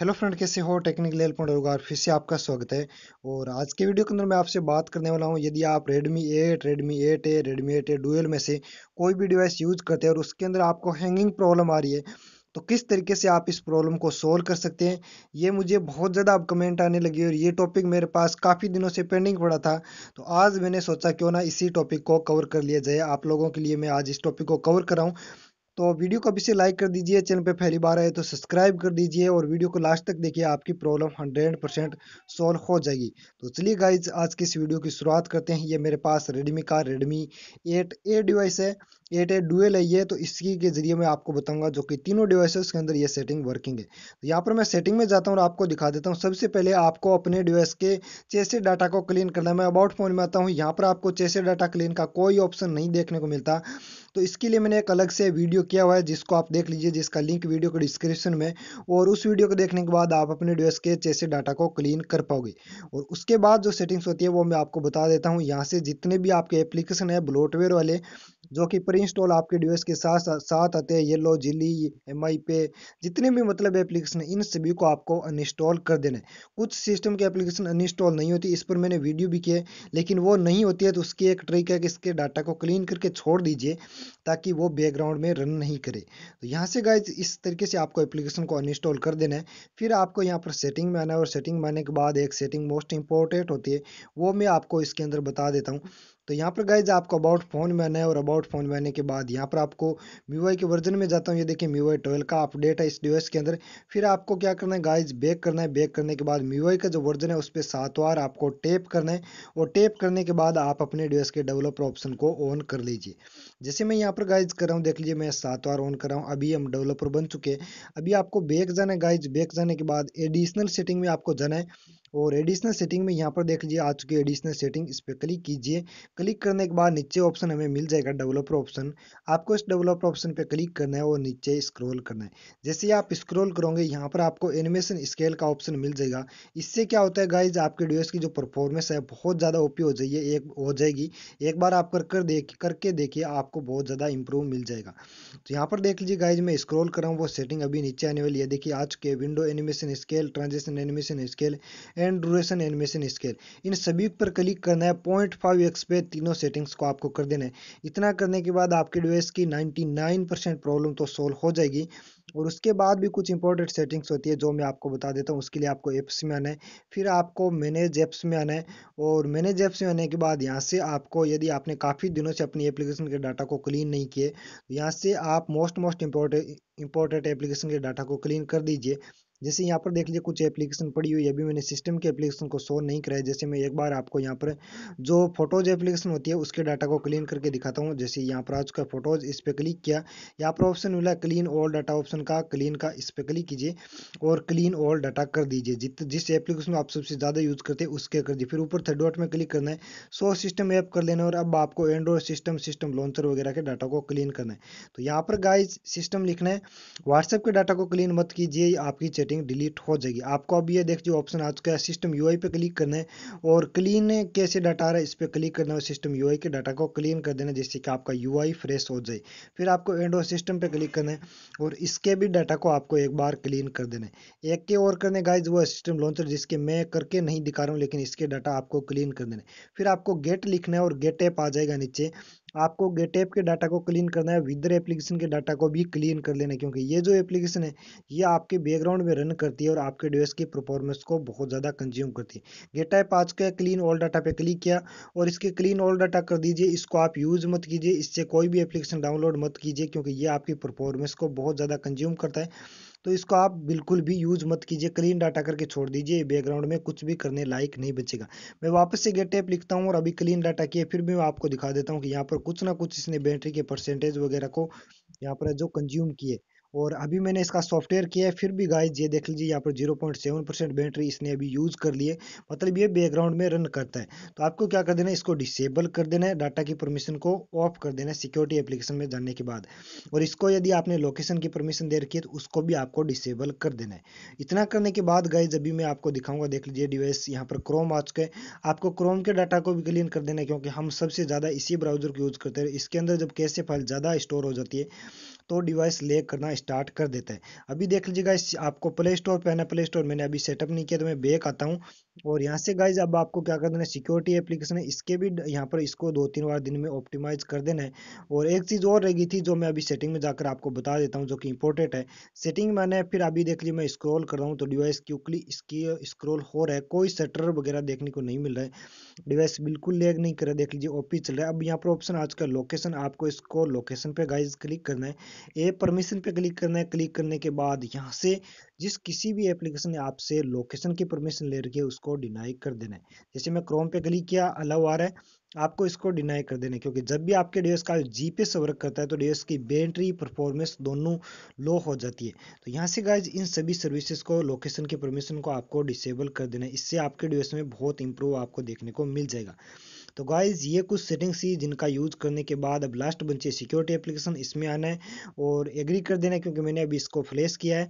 hello friend कैसे हो technical help और फिर से आपका स्वागत है और आज के वीडियो के अंदर मैं आपसे बात करने वाला हूं यदि आप Redmi eight Redmi eight A Redmi eight A dual में से कोई भी डिवाइस यूज करते हैं और उसके अंदर आपको हैंगिंग प्रॉब्लम आ रही है तो किस तरीके से आप इस प्रॉब्लम को सोल्व कर सकते हैं ये मुझे बहुत ज़्यादा अब कमेंट आने लगी और ये टॉपिक मेरे पास काफ़ी दिनों से पेंडिंग पड़ा था तो आज मैंने सोचा क्यों ना इसी टॉपिक को कवर कर लिया जाए आप लोगों के लिए मैं आज इस टॉपिक को कवर कराऊँ तो वीडियो को अभी से लाइक कर दीजिए चैनल पे पहली बार आए तो सब्सक्राइब कर दीजिए और वीडियो को लास्ट तक देखिए आपकी प्रॉब्लम हंड्रेड परसेंट सॉल्व हो जाएगी तो चलिए गाइज आज की इस वीडियो की शुरुआत करते हैं ये मेरे पास रेडमी का रेडमी एट ए डिवाइस है एट ए डुएल है ये तो इसी के जरिए मैं आपको बताऊंगा जो कि तीनों डिवाइस के अंदर ये सेटिंग वर्किंग है तो यहाँ पर मैं सेटिंग में जाता हूँ और आपको दिखा देता हूँ सबसे पहले आपको अपने डिवाइस के चेसे डाटा को क्लीन करना मैं अबाउट फोन में आता हूँ यहाँ पर आपको चेसे डाटा क्लीन का कोई ऑप्शन नहीं देखने को मिलता तो इसके लिए मैंने एक अलग से वीडियो किया हुआ है जिसको आप देख लीजिए जिसका लिंक वीडियो के डिस्क्रिप्शन में और उस वीडियो को देखने के बाद आप अपने डिवाइस के जैसे डाटा को क्लीन कर पाओगे और उसके बाद जो सेटिंग्स होती है वो मैं आपको बता देता हूँ यहाँ से जितने भी आपके एप्लीकेशन है ब्लोटवेयर वाले जो कि प्री इंस्टॉल आपके डिवाइस के साथ साथ आते हैं येलो जिली एम आई पे जितने भी मतलब एप्लीकेशन इन सभी को आपको अनइंस्टॉल कर देना है कुछ सिस्टम के एप्लीकेशन अनइंस्टॉल नहीं होती इस पर मैंने वीडियो भी किया लेकिन वो नहीं होती है तो उसकी एक ट्रिक है कि इसके डाटा को क्लीन करके छोड़ दीजिए ताकि वो बैकग्राउंड में रन नहीं करे तो यहाँ से गाय इस तरीके से आपको एप्लीकेशन को अनइंस्टॉल कर देना है फिर आपको यहाँ पर सेटिंग में आना है और सेटिंग में आने के बाद एक सेटिंग मोस्ट इंपॉर्टेंट होती है वो मैं आपको इसके अंदर बता देता हूँ तो यहाँ पर गाइज आपको अबाउट फोन में आना है और अबाउट फोन में आने के बाद यहाँ पर आपको मीवाई के वर्जन में जाता हूँ ये देखिए मीवाई ट्वेल्व का अपडेट है इस डिवाइस के अंदर फिर आपको क्या करना है गाइज बैक करना है बैक करने के बाद मीवाई का जो वर्जन है उस पर सात बार आपको टेप करना है और टेप करने के बाद आप अपने डिवाइस के डेवलपर ऑप्शन को ऑन कर लीजिए जैसे मैं यहाँ पर गाइज कर रहा हूँ देख लीजिए मैं सात बार ऑन कर रहा हूँ अभी हम डेवलपर बन चुके हैं अभी आपको बैक जाना है गाइज बैक जाने के बाद एडिशनल सेटिंग में आपको जाना है और एडिशनल सेटिंग में यहाँ पर देख लीजिए आ चुकी है एडिशनल सेटिंग इस पर क्लिक कीजिए क्लिक करने के बाद नीचे ऑप्शन हमें मिल जाएगा डेवलपर ऑप्शन आपको इस डेवलपर ऑप्शन पर क्लिक करना है और नीचे स्क्रॉल करना है जैसे आप स्क्रॉल करोगे यहाँ पर आपको एनिमेशन स्केल का ऑप्शन मिल जाएगा इससे क्या होता है गाइज आपके डिवेस की जो परफॉर्मेंस है बहुत ज़्यादा ओपी हो जाइए एक हो जाएगी एक बार आप कर कर देख करके देखिए आपको बहुत ज़्यादा इंप्रूव मिल जाएगा तो यहाँ पर देख लीजिए गाइज मैं स्क्रोल कर रहा हूँ वो सेटिंग अभी नीचे आने वाली है देखिए आज के window animation scale transaction animation scale and duration animation scale इन सभी पर क्लिक करना है पॉइंट फाइव एक्स पे तीनों सेटिंग्स को आपको कर देना है इतना करने के बाद आपके डिवाइस की नाइन्टी नाइन परसेंट प्रॉब्लम तो सोल्व हो जाएगी और उसके बाद भी कुछ इंपॉर्टेंट सेटिंग्स होती है जो मैं आपको बता देता हूँ उसके लिए आपको एप्स में आना है फिर आपको मैनेज एप्स में आना है और मैनेज एप्स में आने के बाद यहाँ से आपको यदि आपने काफ़ी दिनों से अपनी एप्लीकेशन के डाटा को क्लीन नहीं किए तो यहाँ से आप most most important important application के डाटा को क्लीन कर दीजिए जैसे यहाँ पर देख लीजिए कुछ एप्लीकेशन पड़ी हुई है अभी मैंने सिस्टम के एप्लीकेशन को शो नहीं कराया जैसे मैं एक बार आपको यहाँ पर जो फोटोज एप्लीकेशन होती है उसके डाटा को क्लीन करके दिखाता हूँ जैसे यहाँ पर आ चुका फोटोज इस पर क्लिक किया यहाँ पर ऑप्शन मिला क्लीन ऑल डाटा ऑप्शन का क्लीन का इस पर क्लिक कीजिए और क्लीन ऑल डाटा कर दीजिए जित जिस एप्लीकेशन आप सबसे ज़्यादा यूज़ करते हैं उसके कर दिए फिर ऊपर थर्ड डॉट में क्लिक करना है सो सिस्टम ऐप कर लेना और अब आपको एंड्रॉयड सिस्टम सिस्टम लॉन्चर वगैरह के डाटा को क्लीन करना है तो यहाँ पर गाइज सिस्टम लिखना है व्हाट्सएप के डाटा को क्लीन मत कीजिए आपकी सेटिंग डिलीट हो जाएगी आपको अब ये देख जो ऑप्शन आ चुका है सिस्टम यूआई पे क्लिक करना है और क्लीन कैसे डाटा आ रहा है इस पर क्लिक करना है सिस्टम यूआई के डाटा को क्लीन कर देना जिससे कि आपका यूआई फ्रेश हो जाए फिर आपको एंड्रॉय सिस्टम पे क्लिक करना है और इसके भी डाटा को आपको एक बार क्लीन कर देना है एक के और करने गाइज वो सिस्टम लॉन्चर जिसके मैं करके नहीं दिखा रहा हूँ लेकिन इसके डाटा आपको क्लीन कर देना है फिर आपको गेट लिखना है और गेट ऐप आ जाएगा नीचे आपको गेट ऐप के डाटा को क्लीन करना है विदर एप्लीकेशन के डाटा को भी क्लीन कर लेना है क्योंकि ये जो एप्लीकेशन है ये आपके बैकग्राउंड में रन करती है और आपके डिवाइस की परफॉर्मेंस को बहुत ज़्यादा कंज्यूम करती है गेट ऐप आज का क्लीन ऑल डाटा पे क्लिक किया और इसके क्लीन ऑल डाटा कर दीजिए इसको आप यूज़ मत कीजिए इससे कोई भी एप्लीकेशन डाउनलोड मत कीजिए क्योंकि ये आपकी परफॉर्मेंस को बहुत ज़्यादा कंज्यूम करता है तो इसको आप बिल्कुल भी यूज़ मत कीजिए क्लीन डाटा करके छोड़ दीजिए बैकग्राउंड में कुछ भी करने लायक नहीं बचेगा मैं वापस से गेट ऐप लिखता हूँ और अभी क्लीन डाटा किया फिर भी मैं आपको दिखा देता हूँ कि यहाँ पर कुछ ना कुछ इसने बैटरी के परसेंटेज वगैरह को यहाँ पर जो कंज्यूम किए और अभी मैंने इसका सॉफ्टवेयर किया है फिर भी गाइस ये देख लीजिए यहाँ पर zero point seven percent battery इसने अभी यूज़ कर लिए मतलब ये बैकग्राउंड में रन करता है तो आपको क्या कर देना है इसको डिसेबल कर देना है डाटा की परमिशन को ऑफ कर देना है सिक्योरिटी एप्लीकेशन में जाने के बाद और इसको यदि आपने लोकेशन की परमिशन दे रखी है तो उसको भी आपको डिसेबल कर देना है इतना करने के बाद गाइज अभी मैं आपको दिखाऊंगा देख लीजिए डिवाइस यहाँ पर क्रोम आ चुके आपको क्रोम के डाटा को भी क्लीन कर देना है क्योंकि हम सबसे ज़्यादा इसी ब्राउजर को यूज़ करते हैं इसके अंदर जब कैसे फाइल ज़्यादा स्टोर हो जाती है तो डिवाइस ले करना स्टार्ट कर देता है अभी देख लीजिएगा इस आपको प्ले स्टोर पर प्ले स्टोर मैंने अभी सेटअप नहीं किया तो मैं बेक आता हूँ और यहाँ से गाइज अब आपको क्या कर देना है सिक्योरिटी एप्लीकेशन है इसके भी यहाँ पर इसको दो तीन बार दिन में ऑप्टिमाइज कर देना है और एक चीज़ और रह गई थी जो मैं अभी सेटिंग में जाकर आपको बता देता हूँ जो कि इंपॉर्टेंट है सेटिंग मैंने फिर अभी देख लीजिए मैं स्क्रॉल कर रहा हूँ तो डिवाइस क्यूकली इसकी स्क्रॉल हो रहा है कोई सेटर वगैरह देखने को नहीं मिल रहा है डिवाइस बिल्कुल लेग नहीं कर रहा देख लीजिए ओपी चल रहा है अब यहाँ पर ऑप्शन आज का लोकेशन आपको इसको लोकेशन पर गाइज क्लिक करना है ए परमिशन पे क्लिक करना है क्लिक करने के बाद यहाँ से जिस किसी भी एप्लीकेशन ने आपसे लोकेशन की परमिशन ले रखी है उसको डिनाई कर देना है जैसे मैं क्रोम पे क्लिक किया अलाउ आ रहा है आपको इसको डिनाई कर देना है क्योंकि जब भी आपके डिवाइस का जीपीएस वर्क करता है तो डिवाइस की बैटरी परफॉर्मेंस दोनों लो हो जाती है तो यहाँ से गाइज इन सभी सर्विसेज को लोकेशन की परमिशन को आपको डिसेबल कर देना है इससे आपके डिवाइस में बहुत इंप्रूव आपको देखने को मिल जाएगा तो गाइज़ ये कुछ सेटिंग्स थी जिनका यूज़ करने के बाद अब लास्ट बनचे सिक्योरिटी एप्लीकेशन इसमें आना है और एग्री कर देना है क्योंकि मैंने अभी इसको फ्लेश किया है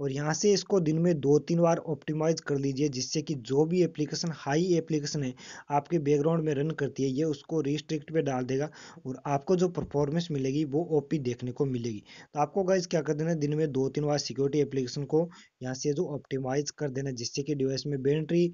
और यहाँ से इसको दिन में दो तीन बार ऑप्टिमाइज कर लीजिए जिससे कि जो भी एप्लीकेशन हाई एप्लीकेशन है आपके बैकग्राउंड में रन करती है ये उसको रिस्ट्रिक्ट पे डाल देगा और आपको जो परफॉर्मेंस मिलेगी वो ओपी देखने को मिलेगी तो आपको गाइज क्या कर देना दिन में दो तीन बार सिक्योरिटी एप्लीकेशन को यहाँ से जो ऑप्टिमाइज कर देना जिससे कि डिवाइस में बैटरी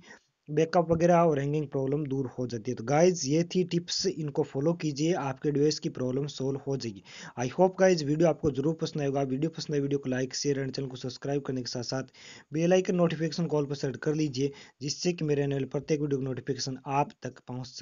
बैकअप वगैरह और हैंगिंग प्रॉब्लम दूर हो जाती है तो गाइज ये थी टिप्स इनको फॉलो कीजिए आपके डिवाइस की प्रॉब्लम सोल्व हो जाएगी आई होप गाइज वीडियो आपको जरूर पसंद आएगा वीडियो पसंद आए वीडियो को लाइक शेयर एंड चैनल को सब्सक्राइब करने के साथ साथ बेलाइकन नोटिफिकेशन कॉल पर सेट कर लीजिए जिससे कि मेरे प्रत्येक वीडियो की नोटिफिकेशन आप तक पहुँच